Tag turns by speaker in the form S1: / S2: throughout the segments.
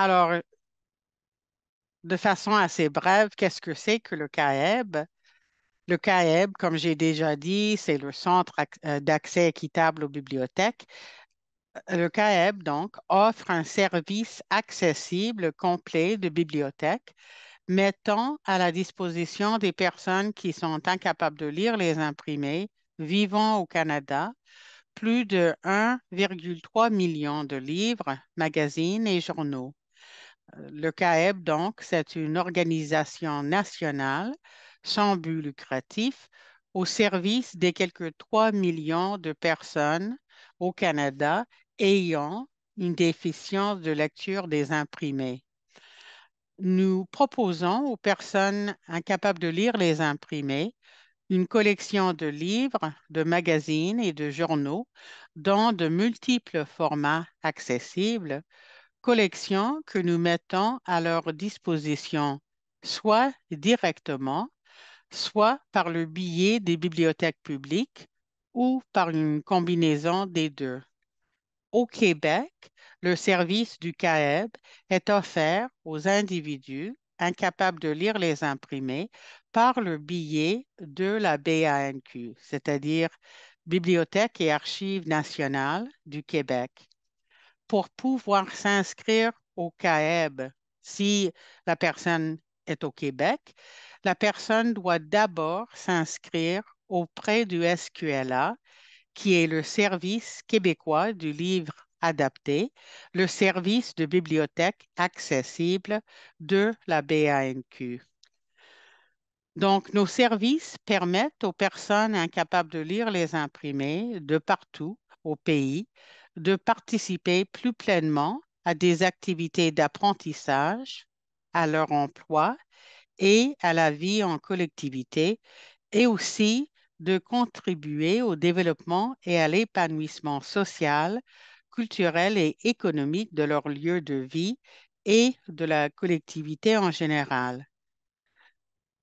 S1: Alors, de façon assez brève, qu'est-ce que c'est que le CAEB? Le CAEB, comme j'ai déjà dit, c'est le Centre euh, d'accès équitable aux bibliothèques. Le CAEB, donc, offre un service accessible, complet de bibliothèques mettant à la disposition des personnes qui sont incapables de lire les imprimés vivant au Canada plus de 1,3 million de livres, magazines et journaux le CAEB, donc, c'est une organisation nationale sans but lucratif au service des quelques 3 millions de personnes au Canada ayant une déficience de lecture des imprimés. Nous proposons aux personnes incapables de lire les imprimés une collection de livres, de magazines et de journaux dans de multiples formats accessibles, collections que nous mettons à leur disposition, soit directement, soit par le billet des bibliothèques publiques ou par une combinaison des deux. Au Québec, le service du CAEB est offert aux individus incapables de lire les imprimés par le billet de la BANQ, c'est-à-dire Bibliothèque et Archives nationales du Québec pour pouvoir s'inscrire au CAEB. Si la personne est au Québec, la personne doit d'abord s'inscrire auprès du SQLA, qui est le service québécois du livre adapté, le service de bibliothèque accessible de la BANQ. Donc, nos services permettent aux personnes incapables de lire les imprimés de partout au pays de participer plus pleinement à des activités d'apprentissage, à leur emploi et à la vie en collectivité, et aussi de contribuer au développement et à l'épanouissement social, culturel et économique de leur lieu de vie et de la collectivité en général.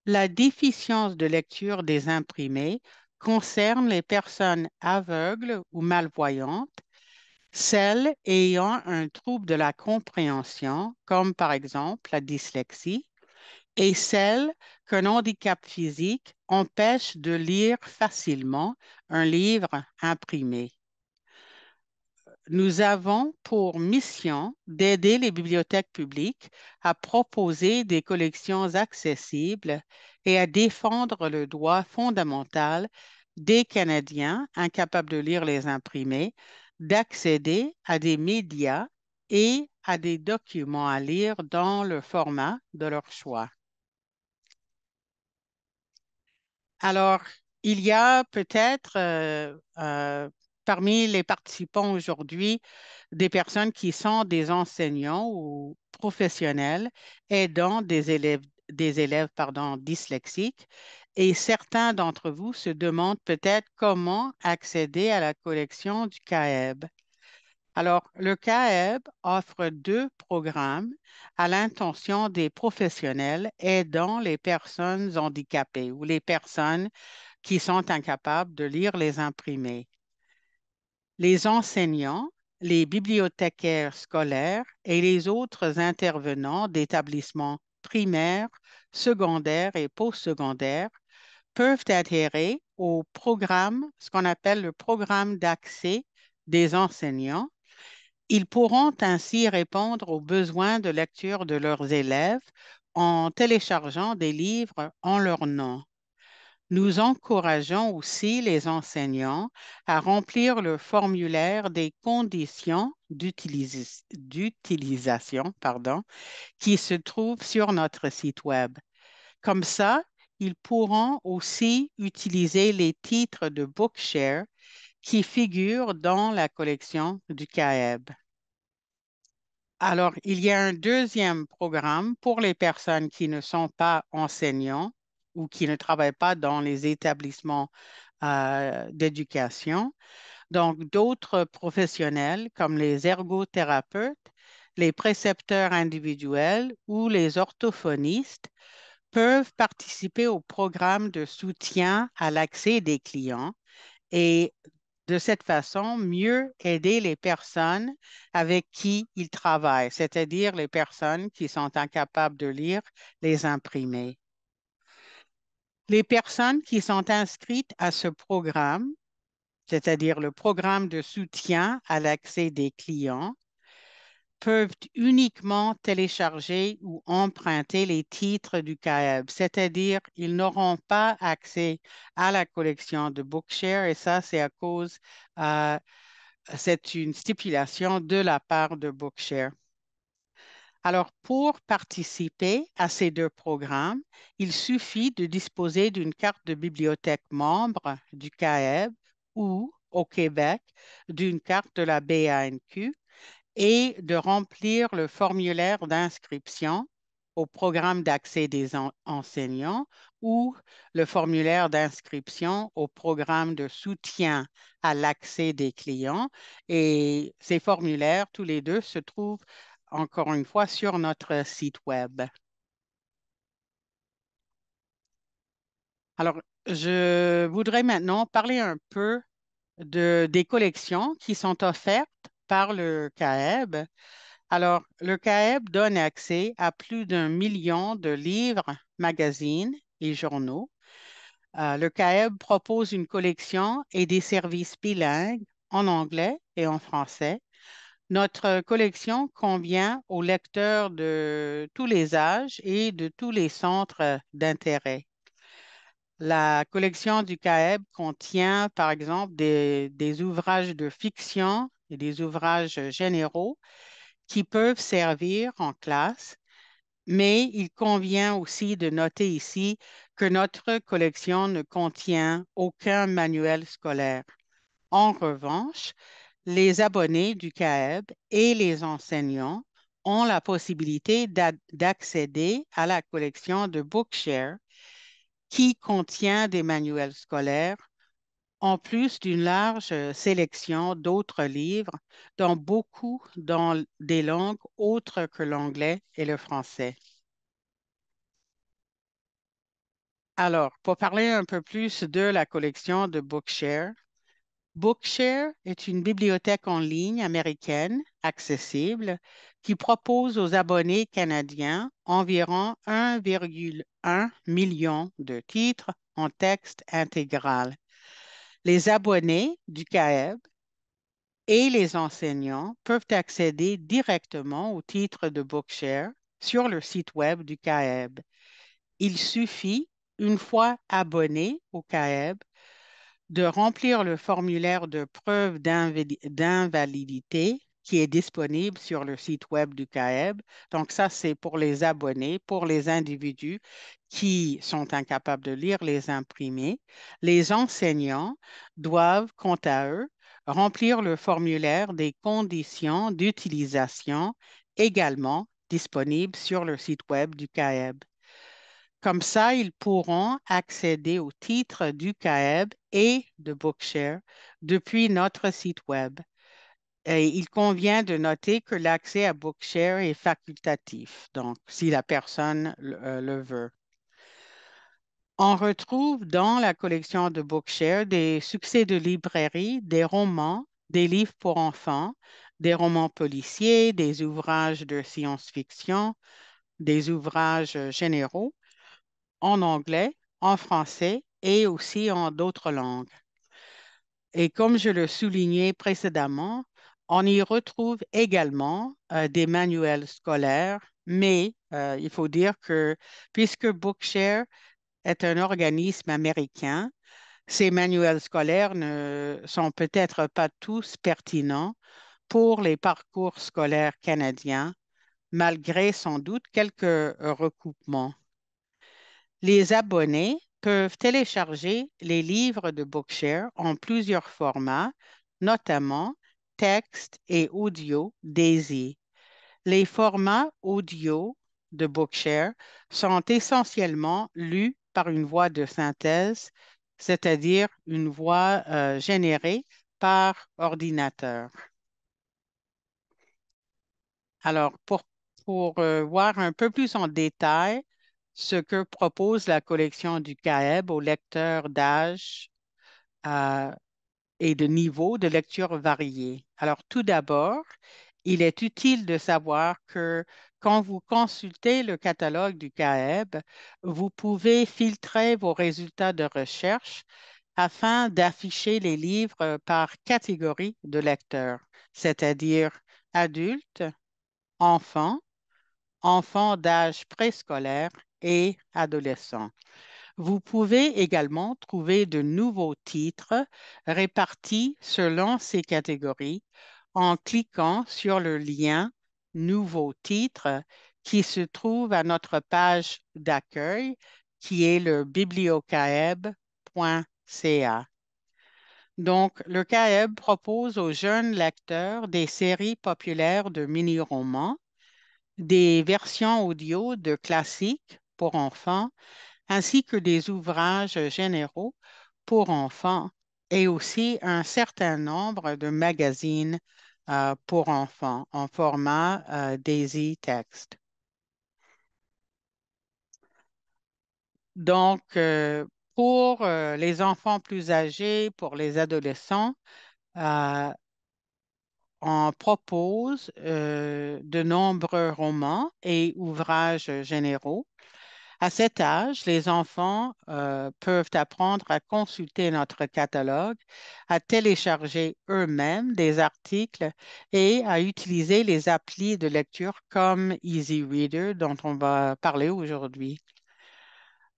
S1: La déficience de lecture des imprimés concerne les personnes aveugles ou malvoyantes celles ayant un trouble de la compréhension, comme par exemple la dyslexie, et celles qu'un handicap physique empêche de lire facilement un livre imprimé. Nous avons pour mission d'aider les bibliothèques publiques à proposer des collections accessibles et à défendre le droit fondamental des Canadiens incapables de lire les imprimés d'accéder à des médias et à des documents à lire dans le format de leur choix. Alors, il y a peut-être euh, euh, parmi les participants aujourd'hui des personnes qui sont des enseignants ou professionnels aidant des élèves, des élèves pardon, dyslexiques et certains d'entre vous se demandent peut-être comment accéder à la collection du CAEB. Alors, le CAEB offre deux programmes à l'intention des professionnels aidant les personnes handicapées ou les personnes qui sont incapables de lire les imprimés. Les enseignants, les bibliothécaires scolaires et les autres intervenants d'établissements primaires, secondaires et postsecondaires peuvent adhérer au programme, ce qu'on appelle le programme d'accès des enseignants. Ils pourront ainsi répondre aux besoins de lecture de leurs élèves en téléchargeant des livres en leur nom. Nous encourageons aussi les enseignants à remplir le formulaire des conditions d'utilisation qui se trouve sur notre site Web. Comme ça, ils pourront aussi utiliser les titres de Bookshare qui figurent dans la collection du CAEB. Alors, il y a un deuxième programme pour les personnes qui ne sont pas enseignants ou qui ne travaillent pas dans les établissements euh, d'éducation. Donc, d'autres professionnels comme les ergothérapeutes, les précepteurs individuels ou les orthophonistes peuvent participer au programme de soutien à l'accès des clients et de cette façon mieux aider les personnes avec qui ils travaillent, c'est-à-dire les personnes qui sont incapables de lire les imprimés. Les personnes qui sont inscrites à ce programme, c'est-à-dire le programme de soutien à l'accès des clients, peuvent uniquement télécharger ou emprunter les titres du CAEB, c'est-à-dire ils n'auront pas accès à la collection de Bookshare et ça, c'est à cause, euh, c'est une stipulation de la part de Bookshare. Alors, pour participer à ces deux programmes, il suffit de disposer d'une carte de bibliothèque membre du CAEB ou, au Québec, d'une carte de la BANQ et de remplir le formulaire d'inscription au programme d'accès des enseignants ou le formulaire d'inscription au programme de soutien à l'accès des clients. Et ces formulaires, tous les deux, se trouvent encore une fois sur notre site Web. Alors, je voudrais maintenant parler un peu des collections qui sont offertes par le CAEB. Alors, le CAEB donne accès à plus d'un million de livres, magazines et journaux. Euh, le CAEB propose une collection et des services bilingues en anglais et en français. Notre collection convient aux lecteurs de tous les âges et de tous les centres d'intérêt. La collection du CAEB contient, par exemple, des ouvrages de fiction, et des ouvrages euh, généraux qui peuvent servir en classe, mais il convient aussi de noter ici que notre collection ne contient aucun manuel scolaire. En revanche, les abonnés du CAEB et les enseignants ont la possibilité d'accéder à la collection de Bookshare qui contient des manuels scolaires en plus d'une large euh, sélection d'autres livres, dont beaucoup dans des langues autres que l'anglais et le français. Alors, pour parler un peu plus de la collection de Bookshare, Bookshare est une bibliothèque en ligne américaine accessible qui propose aux abonnés canadiens environ 1,1 million de titres en texte intégral les abonnés du CAEB et les enseignants peuvent accéder directement au titre de Bookshare sur le site web du CAEB. Il suffit, une fois abonné au CAEB, de remplir le formulaire de preuve d'invalidité qui est disponible sur le site web du CAEB. Donc ça, c'est pour les abonnés, pour les individus qui sont incapables de lire les imprimés, les enseignants doivent, quant à eux, remplir le formulaire des conditions d'utilisation également disponibles sur le site web du CAEB. Comme ça, ils pourront accéder aux titre du CAEB et de Bookshare depuis notre site web. Et il convient de noter que l'accès à Bookshare est facultatif, donc si la personne euh, le veut. On retrouve dans la collection de Bookshare des succès de librairie, des romans, des livres pour enfants, des romans policiers, des ouvrages de science-fiction, des ouvrages euh, généraux en anglais, en français et aussi en d'autres langues. Et comme je le soulignais précédemment, on y retrouve également euh, des manuels scolaires, mais euh, il faut dire que puisque Bookshare est un organisme américain. Ces manuels scolaires ne sont peut-être pas tous pertinents pour les parcours scolaires canadiens, malgré sans doute quelques recoupements. Les abonnés peuvent télécharger les livres de Bookshare en plusieurs formats, notamment texte et audio Daisy. Les formats audio de Bookshare sont essentiellement lus par une voie de synthèse, c'est-à-dire une voie euh, générée par ordinateur. Alors, pour, euh, voir un peu plus en détail ce que propose la collection du CAEB aux lecteurs d'âge euh, et de niveau de lecture variée. Alors, tout d'abord, il est utile de savoir que quand vous consultez le catalogue du CAEB, vous pouvez filtrer vos résultats de recherche afin d'afficher les livres par catégorie de lecteurs, c'est-à-dire adultes, enfants, enfants d'âge préscolaire et adolescents. Vous pouvez également trouver de nouveaux titres répartis selon ces catégories en cliquant sur le lien nouveaux titre qui se trouve à notre page d'accueil qui est le bibliocaeb.ca. Donc, le CAEB propose aux jeunes lecteurs des séries populaires de mini-romans, des versions audio de classiques pour enfants, ainsi que des ouvrages généraux pour enfants et aussi un certain nombre de magazines euh, pour enfants en format euh, Daisy Text. Donc, euh, pour les enfants plus âgés, pour les adolescents, on propose de nombreux romans et ouvrages généraux à cet âge, les enfants euh, peuvent apprendre à consulter notre catalogue, à télécharger eux-mêmes des articles et à utiliser les applis de lecture comme Easy Reader dont on va parler aujourd'hui.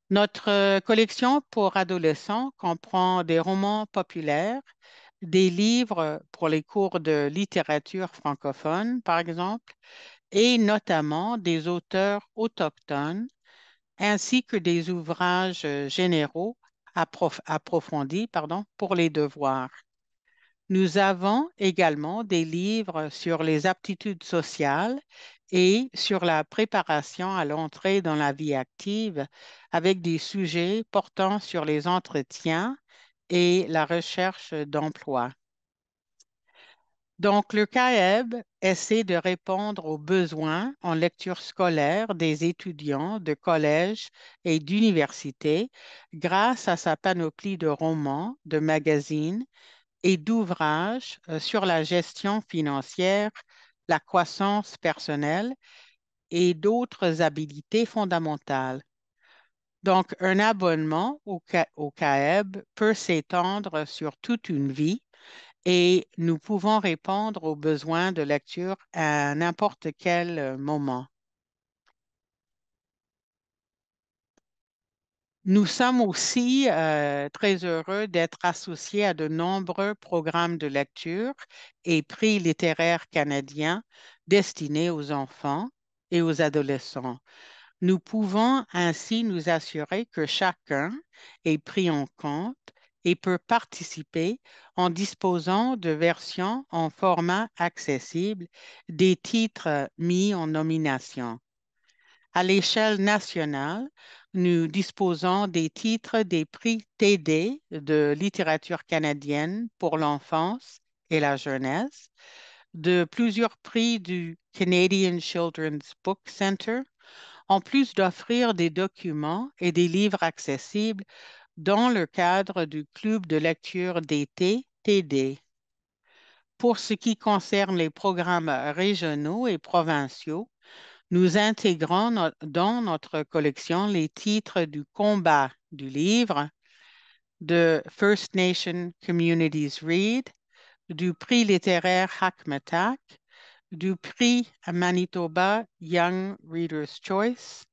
S1: Notre collection pour adolescents comprend des romans populaires, des livres pour les cours de littérature francophone, par exemple, et notamment des auteurs autochtones ainsi que des ouvrages euh, généraux approfondis pardon, pour les devoirs. Nous avons également des livres sur les aptitudes sociales et sur la préparation à l'entrée dans la vie active avec des sujets portant sur les entretiens et la recherche d'emploi. Donc, le CAEB essaie de répondre aux besoins en lecture scolaire des étudiants de collèges et d'universités grâce à sa panoplie de romans, de magazines et d'ouvrages euh, sur la gestion financière, la croissance personnelle et d'autres habilités fondamentales. Donc, un abonnement au, CAEB peut s'étendre sur toute une vie et nous pouvons répondre aux besoins de lecture à n'importe quel euh, moment. Nous sommes aussi euh, très heureux d'être associés à de nombreux programmes de lecture et prix littéraires canadiens destinés aux enfants et aux adolescents. Nous pouvons ainsi nous assurer que chacun est pris en compte et peut participer en disposant de versions en format accessible des titres euh, mis en nomination. À l'échelle nationale, nous disposons des titres des prix TD de littérature canadienne pour l'enfance et la jeunesse, de plusieurs prix du Canadian Children's Book Center, en plus d'offrir des documents et des livres accessibles dans le cadre du club de lecture d'été TD. Pour ce qui concerne les programmes régionaux et provinciaux, nous intégrons dans notre collection les titres du combat du livre, de First Nation Communities Read, du prix littéraire Hakmatak, du prix Manitoba Young Reader's Choice,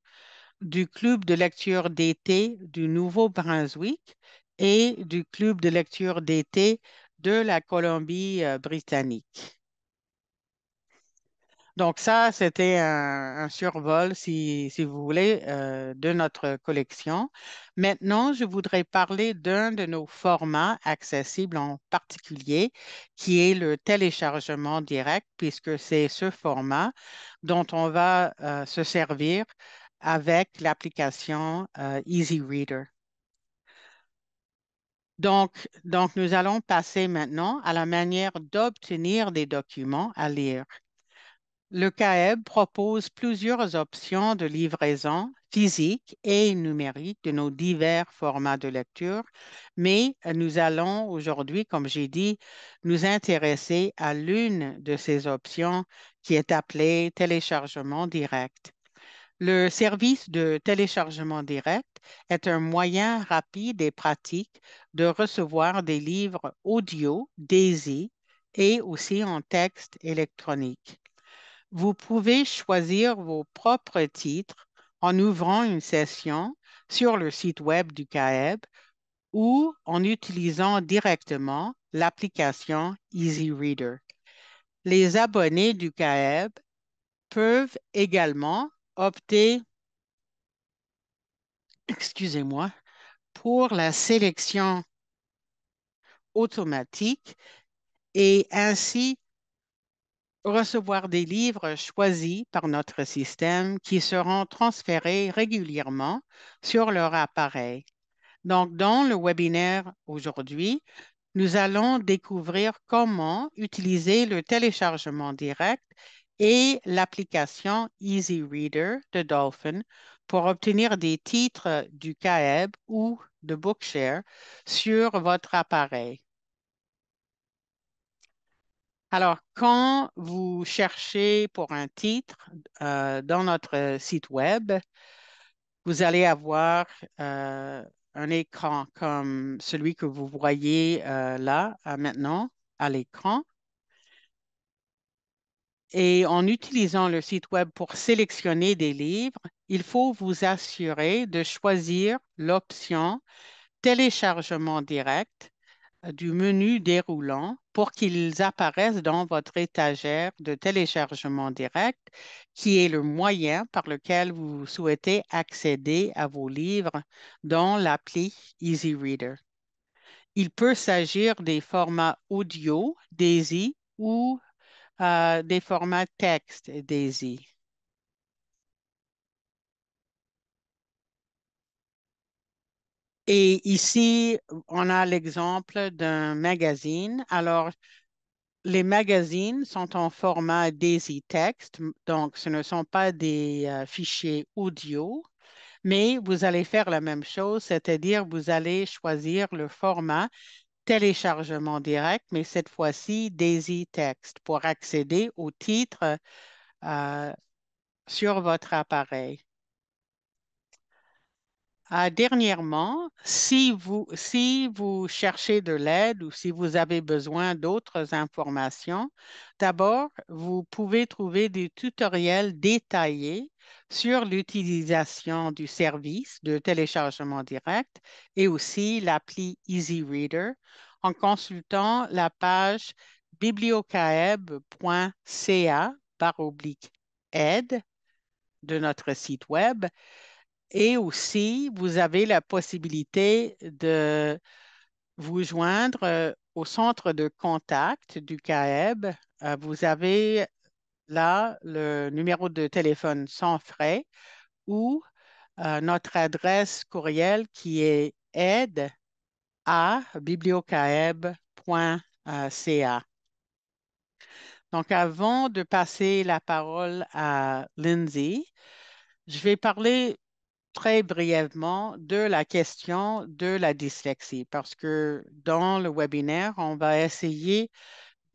S1: du Club de lecture d'été du Nouveau-Brunswick et du Club de lecture d'été de la Colombie-Britannique. Euh, Donc ça, c'était un, survol, si, vous voulez, euh, de notre collection. Maintenant, je voudrais parler d'un de nos formats accessibles en particulier, qui est le téléchargement direct, puisque c'est ce format dont on va euh, se servir avec l'application EasyReader. Euh, Easy Reader. donc, nous allons passer maintenant à la manière d'obtenir des documents à lire. Le CAEB propose plusieurs options de livraison physique et numérique de nos divers formats de lecture, mais nous allons aujourd'hui, comme j'ai dit, nous intéresser à l'une de ces options qui est appelée téléchargement direct. Le service de téléchargement direct est un moyen rapide et pratique de recevoir des livres audio, DAISY, et aussi en texte électronique. Vous pouvez choisir vos propres titres en ouvrant une session sur le site web du CAEB ou en utilisant directement l'application EasyReader. Les abonnés du CAEB peuvent également opter, excusez-moi, pour la sélection automatique et ainsi recevoir des livres choisis par notre système qui seront transférés régulièrement sur leur appareil. Donc, dans le webinaire aujourd'hui, nous allons découvrir comment utiliser le téléchargement direct et l'application Easy Reader de Dolphin pour obtenir des titres du CAEB ou de Bookshare sur votre appareil. Alors, quand vous cherchez pour un titre euh, dans notre site Web, vous allez avoir euh, un écran comme celui que vous voyez euh, là maintenant à l'écran. Et en utilisant le site Web pour sélectionner des livres, il faut vous assurer de choisir l'option Téléchargement direct euh, du menu déroulant pour qu'ils apparaissent dans votre étagère de téléchargement direct, qui est le moyen par lequel vous souhaitez accéder à vos livres dans l'appli Easy Reader. Il peut s'agir des formats audio, DAISY ou euh, des formats texte, Daisy? Et ici, on a l'exemple d'un magazine. Alors, les magazines sont en format Daisy Text, donc ce ne sont pas des euh, fichiers audio, mais vous allez faire la même chose, c'est-à-dire vous allez choisir le format téléchargement direct, mais cette fois-ci Daisy Text pour accéder au titre euh, sur votre appareil. Euh, dernièrement, si vous cherchez de l'aide ou si vous avez besoin d'autres informations, d'abord, vous pouvez trouver des tutoriels détaillés sur l'utilisation du service de téléchargement direct et aussi l'appli Easy Reader en consultant la page bibliocaeb.ca par oblique aide de notre site web. Et aussi, vous avez la possibilité de vous joindre euh, au centre de contact du CAEB. Euh, vous avez là le numéro de téléphone sans frais ou euh, notre adresse courriel qui est aide à bibliocaeb.ca. Euh, Donc, avant de passer la parole à Lindsay, je vais parler très brièvement de la question de la dyslexie parce que dans le webinaire, on va essayer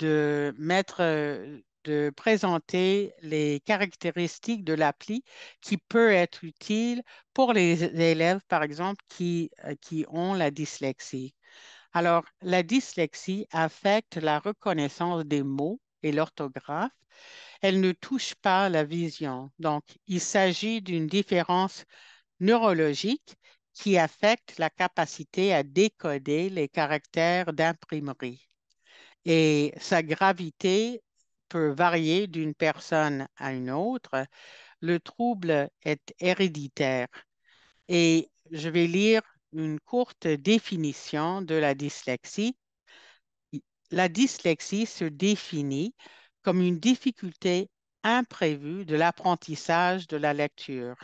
S1: de mettre euh, de présenter les caractéristiques de l'appli qui peut être utile pour les élèves, par exemple, qui, euh, qui ont la dyslexie. Alors, la dyslexie affecte la reconnaissance des mots et l'orthographe. Elle ne touche pas la vision. Donc, il s'agit d'une différence neurologique qui affecte la capacité à décoder les caractères d'imprimerie. Et sa gravité peut varier d'une personne à une autre. Le trouble est héréditaire. Et je vais lire une courte définition de la dyslexie. La dyslexie se définit comme une difficulté imprévue de l'apprentissage de la lecture.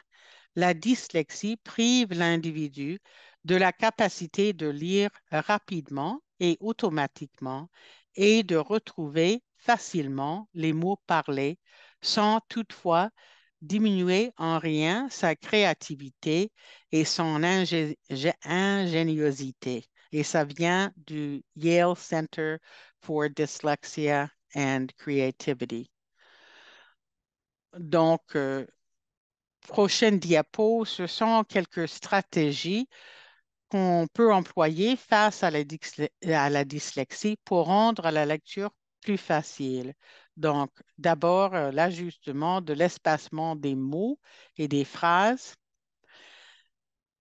S1: La dyslexie prive l'individu de la capacité de lire rapidement et automatiquement et de retrouver facilement les mots parlés sans toutefois diminuer en rien sa créativité et son ingéniosité. Et ça vient du Yale Center for Dyslexia and Creativity. Donc, euh, prochaine diapo, ce sont quelques stratégies qu'on peut employer face à la, à la dyslexie pour rendre la lecture facile. Donc, d'abord, euh, l'ajustement de l'espacement des mots et des phrases.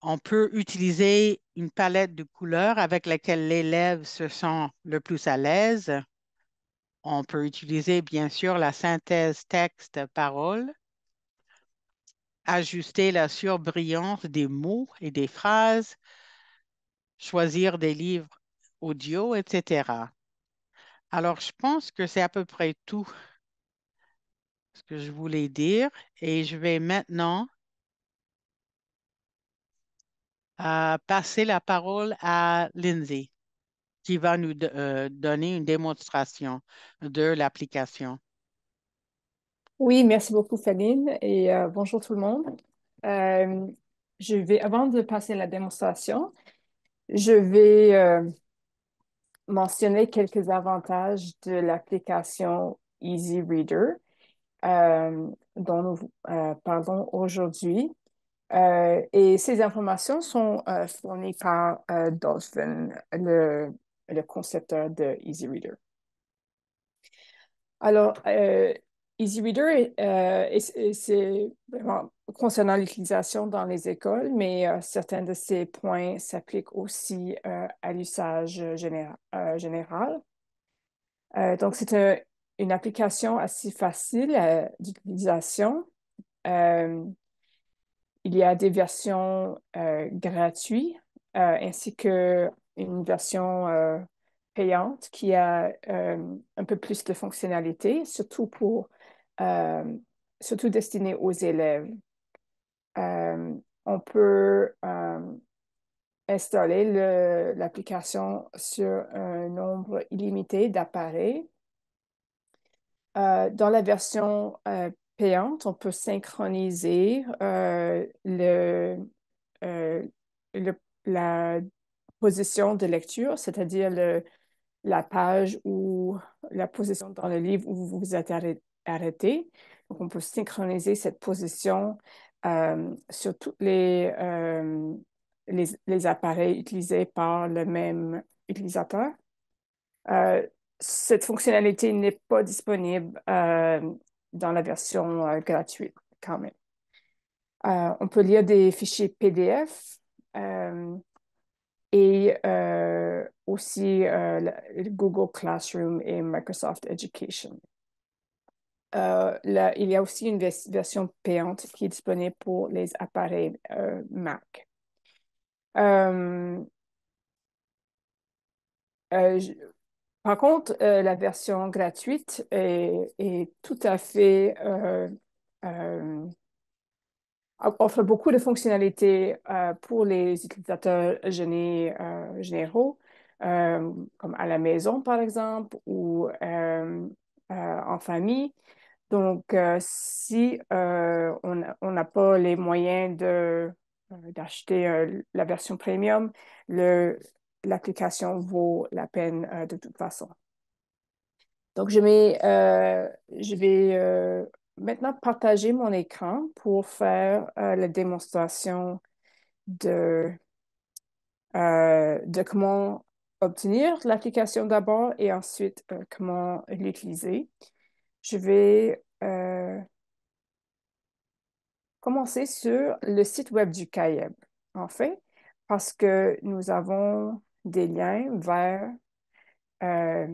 S1: On peut utiliser une palette de couleurs avec laquelle l'élève se sent le plus à l'aise. On peut utiliser, bien sûr, la synthèse texte-parole. Ajuster la surbrillance des mots et des phrases. Choisir des livres audio, etc. Alors, je pense que c'est à peu près tout ce que je voulais dire et je vais maintenant euh, passer la parole à Lindsay qui va nous euh, donner une démonstration de l'application.
S2: Oui, merci beaucoup, Féline et euh, bonjour tout le monde. je vais, avant de passer la démonstration, je vais mentionner quelques avantages de l'application Easy Reader euh, dont nous euh, parlons aujourd'hui. Euh, et ces informations sont fournies par Dolphin, le, concepteur de Easy Reader. Alors, Easy Reader, euh, c'est vraiment concernant l'utilisation dans les écoles, mais euh, certains de ces points s'appliquent aussi euh, à l'usage général. donc, c'est une application assez facile d'utilisation. il y a des versions gratuites ainsi qu'une version payante qui a un peu plus de fonctionnalités, surtout pour euh, surtout destiné aux élèves. Euh, on peut euh, installer l'application sur un nombre illimité d'appareils. dans la version payante, on peut synchroniser la position de lecture, c'est-à-dire la page ou la position dans le livre où vous vous êtes donc, on peut synchroniser cette position euh, sur tous euh, les, les, appareils utilisés par le même utilisateur. Euh, cette fonctionnalité n'est pas disponible dans la version gratuite quand même. on peut lire des fichiers PDF et aussi Google Classroom et Microsoft Education. Euh, il y a aussi une version payante qui est disponible pour les appareils euh, Mac. Euh, par contre, la version gratuite est, tout à fait offre beaucoup de fonctionnalités pour les utilisateurs généraux, comme à la maison par exemple ou en famille. Donc, euh, si euh, on n'a pas les moyens euh, d'acheter la version premium, l'application vaut la peine de toute façon. Donc, je, vais maintenant partager mon écran pour faire la démonstration de, comment obtenir l'application d'abord et ensuite comment l'utiliser je vais euh, commencer sur le site web du CAIEB. en fait, parce que nous avons des liens vers, euh,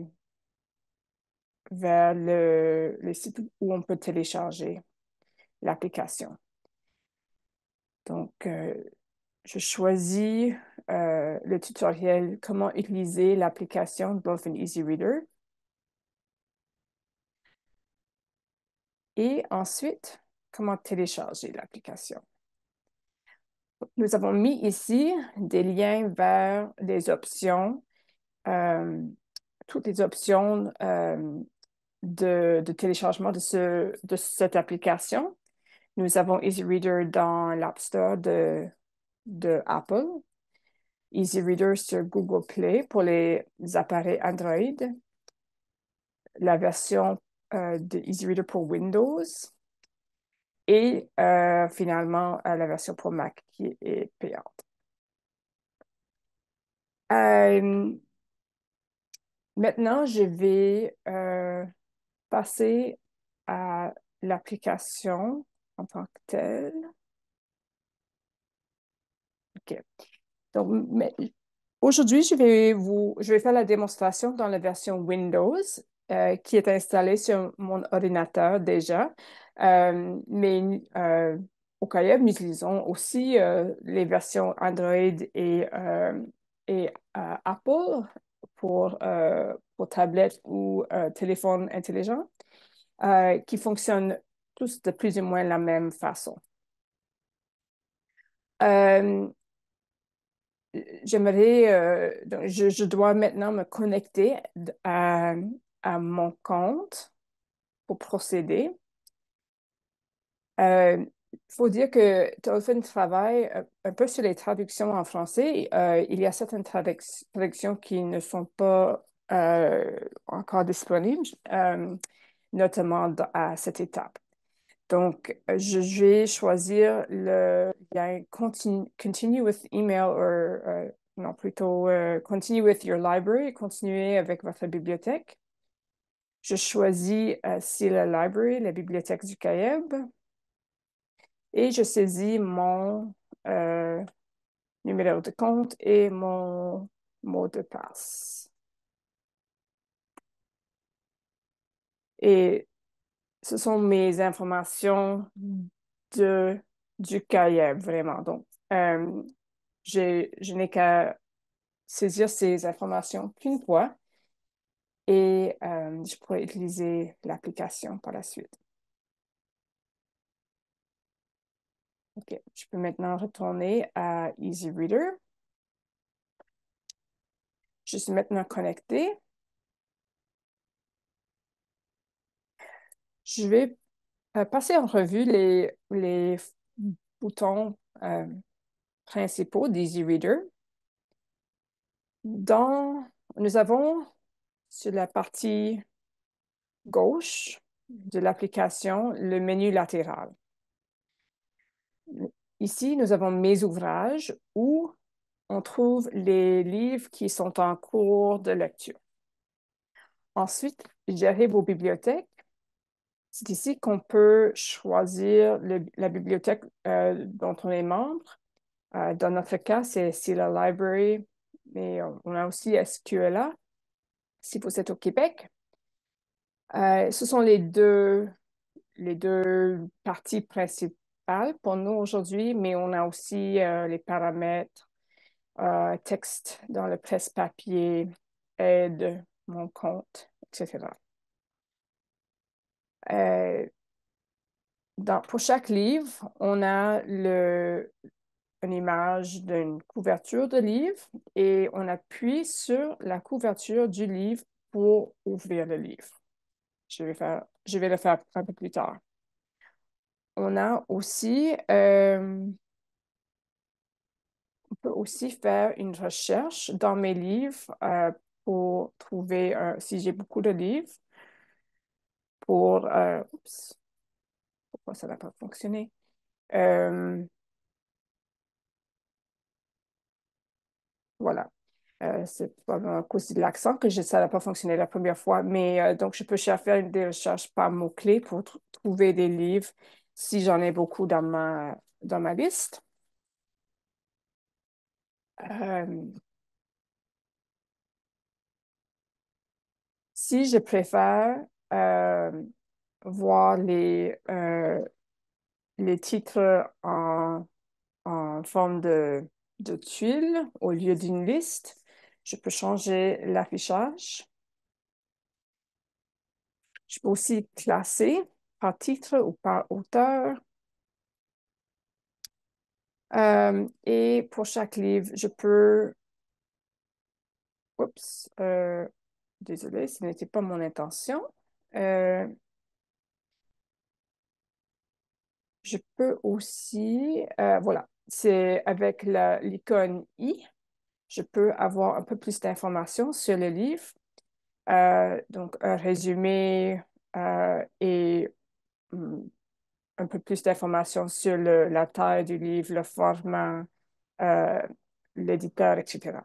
S2: vers le, site où on peut télécharger l'application. Donc, euh, je choisis le tutoriel Comment utiliser l'application Dolphin Easy Reader Et ensuite, comment télécharger l'application. Nous avons mis ici des liens vers les options, euh, toutes les options euh, de, téléchargement de, ce, de cette application. Nous avons Easy Reader dans l'App Store de, de Apple, Easy Reader sur Google Play pour les appareils Android, la version euh, de Easy pour Windows et euh, finalement euh, la version pour Mac qui est payante. maintenant, je vais passer à l'application en tant que telle. OK. Donc, aujourd'hui, je vais vous, je vais faire la démonstration dans la version Windows euh, qui est installé sur mon ordinateur déjà, euh, mais euh, au où nous utilisons aussi les versions Android et, et Apple pour, pour tablette ou téléphone intelligent qui fonctionnent tous de plus ou moins la même façon j'aimerais, je, je, dois maintenant me connecter à, à mon compte pour procéder. Il euh, faut dire que Tolkien travaille euh, un peu sur les traductions en français. Euh, il y a certaines traductions qui ne sont pas encore disponibles, notamment à cette étape. Donc, je vais choisir le lien continue, with email or, non, plutôt continue with your library, continuer avec votre bibliothèque. Je choisis euh, la Library, la bibliothèque du CAEB, et je saisis mon euh, numéro de compte et mon mot de passe. Et ce sont mes informations de, du CAEB, vraiment. Donc, euh, je n'ai qu'à saisir ces informations qu'une fois et euh, je pourrais utiliser l'application par la suite. OK, je peux maintenant retourner à Easy Reader. Je suis maintenant connectée. Je vais euh, passer en revue les, les boutons euh, principaux d'Easy Reader. Dans, nous avons sur la partie gauche de l'application, le menu latéral. Ici, nous avons mes ouvrages où on trouve les livres qui sont en cours de lecture. Ensuite, j'arrive aux bibliothèques. C'est ici qu'on peut choisir la bibliothèque euh, dont on est membre. Euh, dans notre cas, c'est la Library, mais on a aussi SQLA si vous êtes au Québec. Euh, ce sont les deux, les deux parties principales pour nous aujourd'hui, mais on a aussi euh, les paramètres, euh, texte dans le presse-papier, aide, mon compte, etc. pour chaque livre, on a le, une image d'une couverture de livre et on appuie sur la couverture du livre pour ouvrir le livre. Je vais, faire, je vais le faire un peu plus tard. On a aussi, euh, on peut aussi faire une recherche dans mes livres euh, pour trouver si j'ai beaucoup de livres. Pour, euh, pourquoi ça n'a pas fonctionné? Voilà. Euh, c'est pas à cause de l'accent que ça n'a pas fonctionné la première fois. Mais euh, donc, je peux faire des recherches par mots-clés pour trouver des livres si j'en ai beaucoup dans ma, dans ma liste. Euh, si je préfère voir les, les titres en, en forme de de tuiles au lieu d'une liste. Je peux changer l'affichage. Je peux aussi classer par titre ou par auteur. Euh, et pour chaque livre, je peux... Oups, euh, désolé, ce n'était pas mon intention. Euh, je peux aussi, voilà, c'est avec l'icône i, je peux avoir un peu plus d'informations sur le livre. Euh, donc, un résumé euh, et mm, un peu plus d'informations sur la taille du livre, le format, euh, l'éditeur, etc.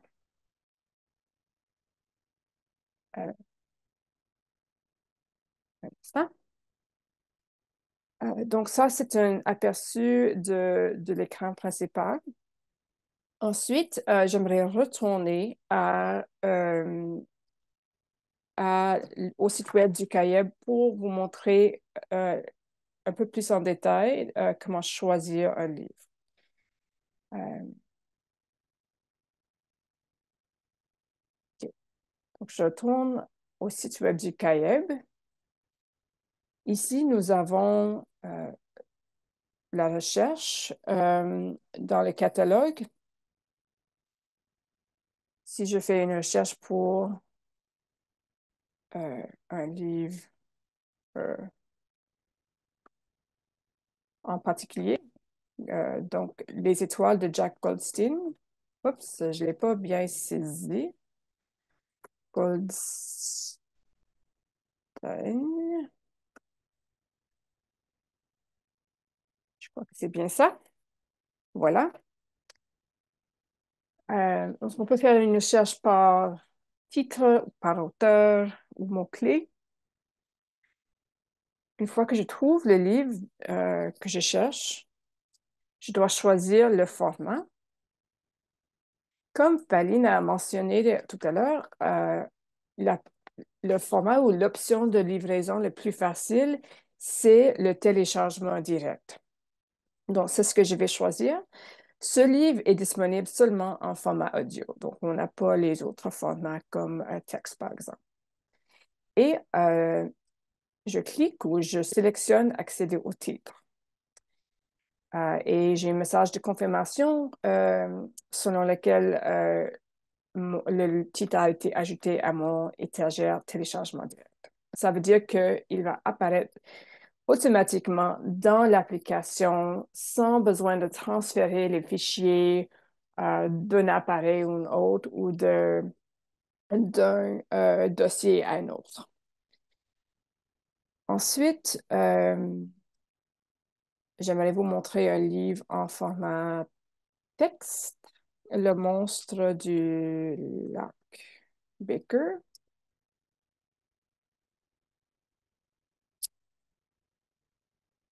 S2: Euh, donc ça, c'est un aperçu de, l'écran principal. Ensuite, euh, j'aimerais retourner à, euh, au site web du CAIEB pour vous montrer un peu plus en détail comment choisir un livre. Donc, je retourne au site web du CAIEB. Ici, nous avons euh, la recherche euh, dans le catalogue. Si je fais une recherche pour euh, un livre en particulier, donc, Les étoiles de Jack Goldstein. Oups, je ne l'ai pas bien saisi. Goldstein. Je crois que c'est bien ça. Voilà. Euh, on peut faire une recherche par titre, par auteur ou mot-clé. Une fois que je trouve le livre euh, que je cherche, je dois choisir le format. Comme Pauline a mentionné tout à l'heure, euh, le format ou l'option de livraison le plus facile, c'est le téléchargement direct. Donc, c'est ce que je vais choisir. Ce livre est disponible seulement en format audio, donc on n'a pas les autres formats comme un euh, texte, par exemple. Et euh, je clique ou je sélectionne Accéder au titre. Euh, et j'ai un message de confirmation selon lequel le titre a été ajouté à mon étagère téléchargement direct. Ça veut dire qu'il va apparaître automatiquement dans l'application sans besoin de transférer les fichiers euh, d'un appareil ou un autre ou d'un euh, dossier à un autre. Ensuite, euh, j'aimerais vous montrer un livre en format texte, Le monstre du lac Baker.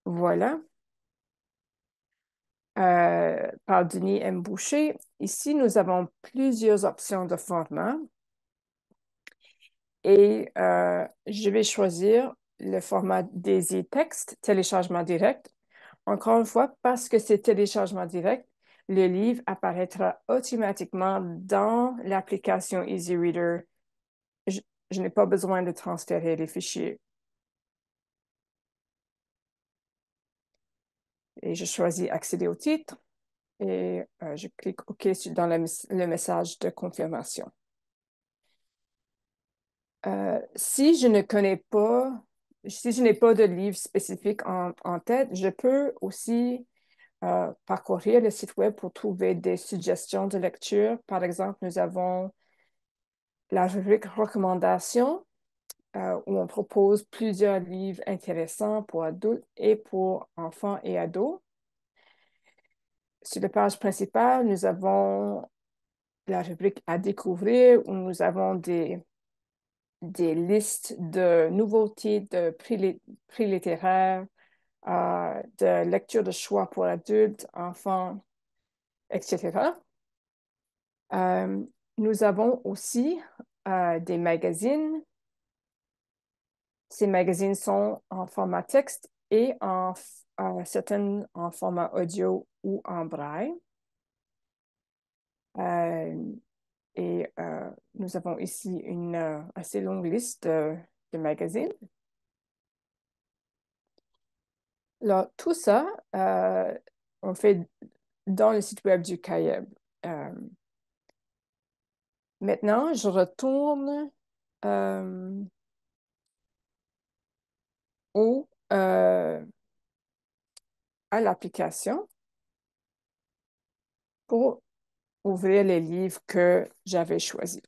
S2: Voilà. Euh, par Denis M. Boucher. Ici, nous avons plusieurs options de format. Et euh, je vais choisir le format Daisy Text, téléchargement direct. Encore une fois, parce que c'est téléchargement direct, le livre apparaîtra automatiquement dans l'application Easy Reader. je n'ai pas besoin de transférer les fichiers. et je choisis accéder au titre et euh, je clique OK dans le, message de confirmation. Euh, si je ne connais pas, si je n'ai pas de livre spécifique en, tête, je peux aussi euh, parcourir le site web pour trouver des suggestions de lecture. Par exemple, nous avons la rubrique recommandations euh, où on propose plusieurs livres intéressants pour adultes et pour enfants et ados. Sur la page principale, nous avons la rubrique à découvrir où nous avons des, listes de nouveautés de prix, littéraires, euh, de lectures de choix pour adultes, enfants, etc. Euh, nous avons aussi des magazines ces magazines sont en format texte et en, euh, certaines en format audio ou en braille. Euh, et euh, nous avons ici une assez longue liste de magazines. Alors, tout ça, on fait dans le site web du CAIEB. maintenant, je retourne ou euh, à l'application pour ouvrir les livres que j'avais choisis.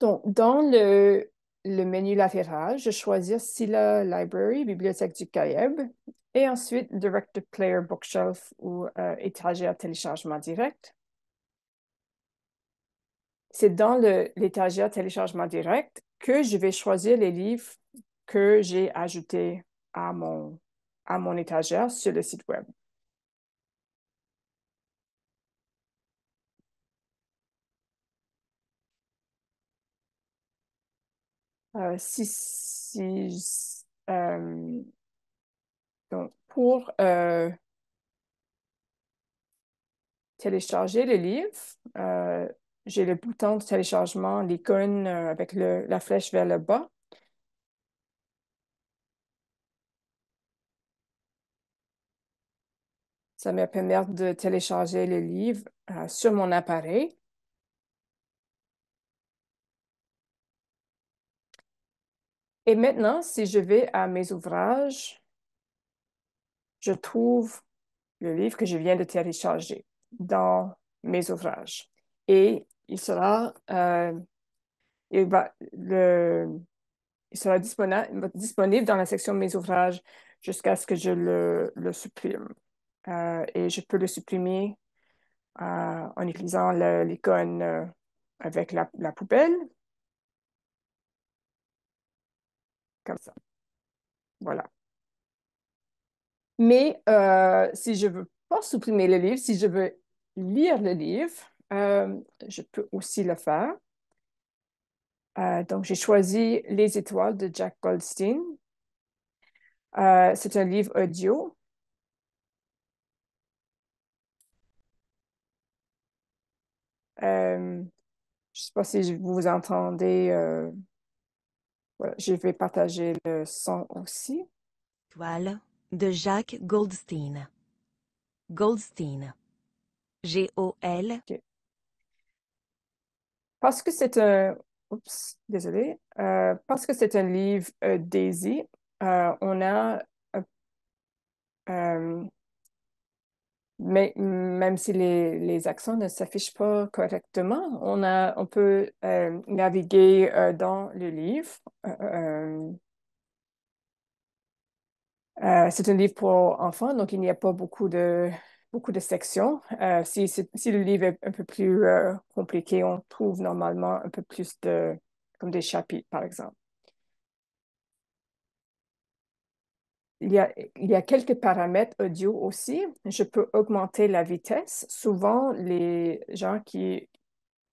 S2: Donc, dans le, le menu latéral, je choisis Scylla Library, Bibliothèque du Caeb, et ensuite Direct Player Bookshelf ou euh, étagère téléchargement direct. C'est dans l'étagère téléchargement direct que je vais choisir les livres que j'ai ajoutés à mon, à mon étagère sur le site web. Euh, si, si euh, donc pour euh, télécharger les livres, j'ai le bouton de téléchargement, l'icône euh, avec la flèche vers le bas. Ça me permet de télécharger le livre euh, sur mon appareil. Et maintenant, si je vais à mes ouvrages, je trouve le livre que je viens de télécharger dans mes ouvrages. Et il sera, il euh, va, le, il sera disponible, disponible dans la section mes ouvrages jusqu'à ce que je le, le supprime. Euh, et je peux le supprimer euh, en utilisant l'icône avec la, la, poubelle. Comme ça. Voilà. Mais si je veux pas supprimer le livre, si je veux lire le livre, euh, je peux aussi le faire. Euh, donc, j'ai choisi Les étoiles de Jack Goldstein. Euh, c'est un livre audio. je ne sais pas si vous entendez. je vais partager le son aussi. étoiles de Jack Goldstein. Goldstein. G-O-L. Parce que c'est un. Oups, désolé. Euh, parce que c'est un livre euh, Daisy, euh, on a. mais même si les, les accents ne s'affichent pas correctement, on, a, on peut naviguer dans le livre. c'est un livre pour enfants, donc il n'y a pas beaucoup de, beaucoup de sections. Euh, si, le livre est un peu plus euh, compliqué, on trouve normalement un peu plus de, comme des chapitres, par exemple. Il y, a, il y a quelques paramètres audio aussi. Je peux augmenter la vitesse. Souvent, les gens qui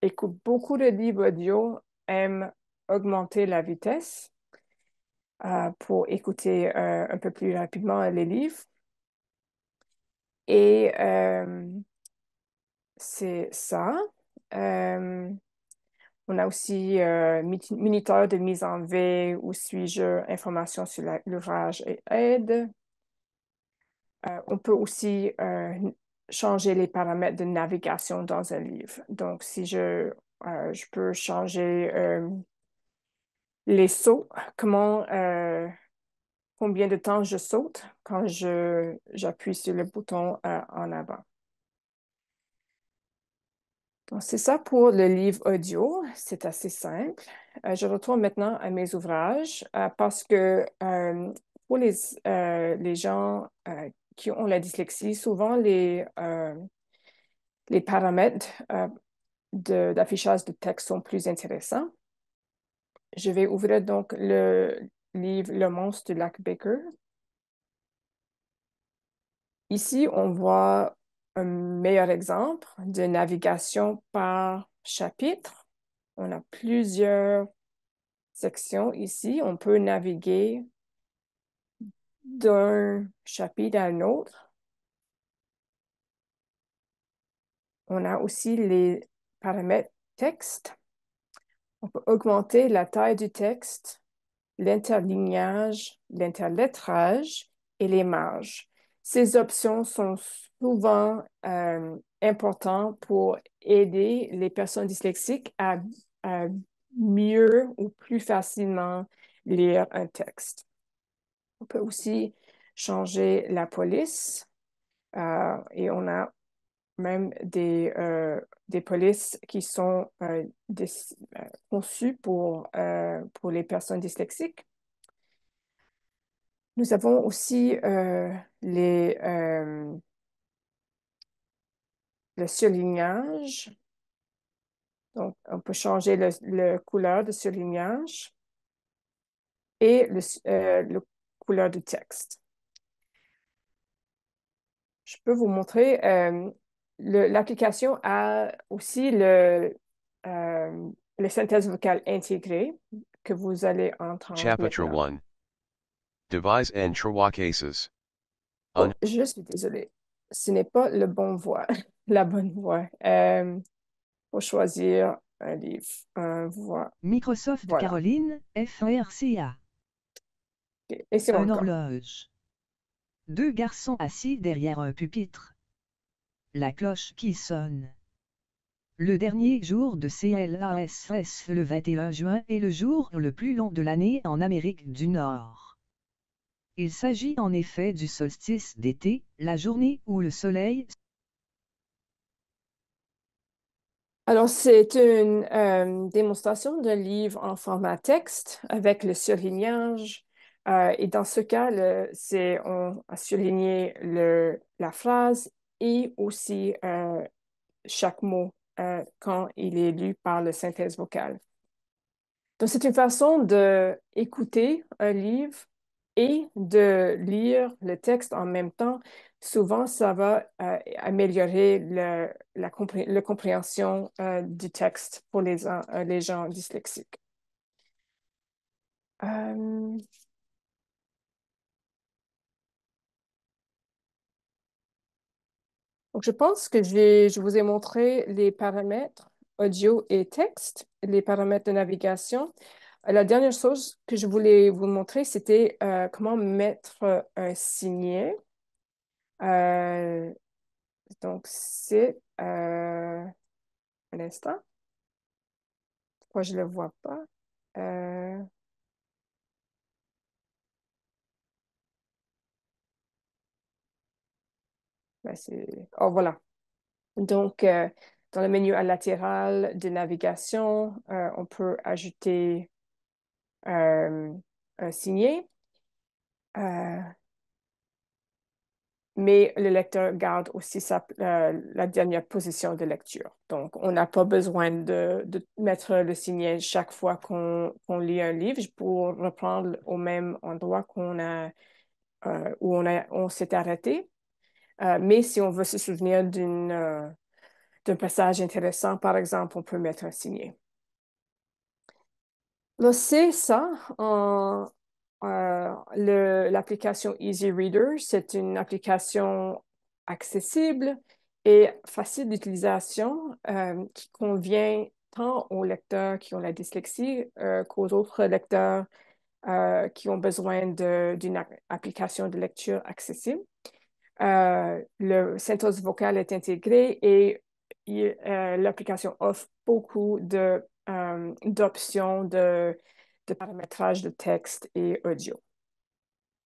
S2: écoutent beaucoup de livres audio aiment augmenter la vitesse euh, pour écouter un peu plus rapidement les livres. Et c'est ça. on a aussi moniteur de mise en V » où suis-je, information sur l'ouvrage et aide. on peut aussi changer les paramètres de navigation dans un livre. Donc, si je, peux changer les sauts, comment combien de temps je saute quand je, j'appuie sur le bouton euh, en avant. Donc, c'est ça pour le livre audio. C'est assez simple. Euh, je retourne maintenant à mes ouvrages euh, parce que pour les, gens qui ont la dyslexie, souvent les, les paramètres d'affichage de texte sont plus intéressants. Je vais ouvrir donc le, livre Le monstre du lac Baker. Ici, on voit un meilleur exemple de navigation par chapitre. On a plusieurs sections ici. On peut naviguer d'un chapitre à un autre. On a aussi les paramètres texte. On peut augmenter la taille du texte l'interlignage, l'interlettrage et les marges. Ces options sont souvent euh, importantes pour aider les personnes dyslexiques à, mieux ou plus facilement lire un texte. On peut aussi changer la police euh, et on a même des, euh, des polices qui sont euh, euh, conçues pour, pour les personnes dyslexiques. Nous avons aussi les, le surlignage. Donc, on peut changer le, couleur de surlignage et le, le couleur du texte je peux vous montrer l'application a aussi le, euh, les synthèses vocales intégrées que vous allez entendre. Chapitre
S1: 1. and Cases. Oh,
S2: je suis désolé Ce n'est pas le bon voix, la bonne voix. Euh, pour choisir un livre, un voix. Microsoft Caroline, FRCA. Okay. Et un horloge. Deux garçons assis derrière un pupitre
S1: la cloche qui sonne. Le dernier jour de CLASS le 21 juin est le jour le plus long de l'année en Amérique du Nord. Il s'agit en effet du solstice d'été, la journée où le soleil...
S2: Alors c'est une euh, démonstration d'un livre en format texte avec le surlignage. Euh, et dans ce cas, c'est on a souligné le, la phrase et aussi euh, chaque mot euh, quand il est lu par le synthèse vocale. Donc, c'est une façon d'écouter un livre et de lire le texte en même temps. Souvent, ça va euh, améliorer la compréhension du texte pour les, les gens dyslexiques. Je pense que je vous ai montré les paramètres audio et texte, les paramètres de navigation. Euh, la dernière chose que je voulais vous montrer, c'était euh, comment mettre euh, un signet. donc, c'est un instant. Pourquoi je ne le vois pas? Ben, oh, voilà. Donc, euh, dans le menu à latéral de navigation, euh, on peut ajouter euh, un signé. mais le lecteur garde aussi la dernière position de lecture. Donc, on n'a pas besoin de, mettre le signet chaque fois qu'on lit un livre pour reprendre au même endroit qu'on a, où on s'est arrêté. Euh, mais si on veut se souvenir euh, d'un passage intéressant, par exemple, on peut mettre un signet. Euh, le ça, l'application Easy Reader, c'est une application accessible et facile d'utilisation qui convient tant aux lecteurs qui ont la dyslexie qu'aux autres lecteurs qui ont besoin d'une application de lecture accessible. Euh, le synthèse vocale est intégré et euh, l'application offre beaucoup de, euh, d'options de, de, paramétrage de texte et audio.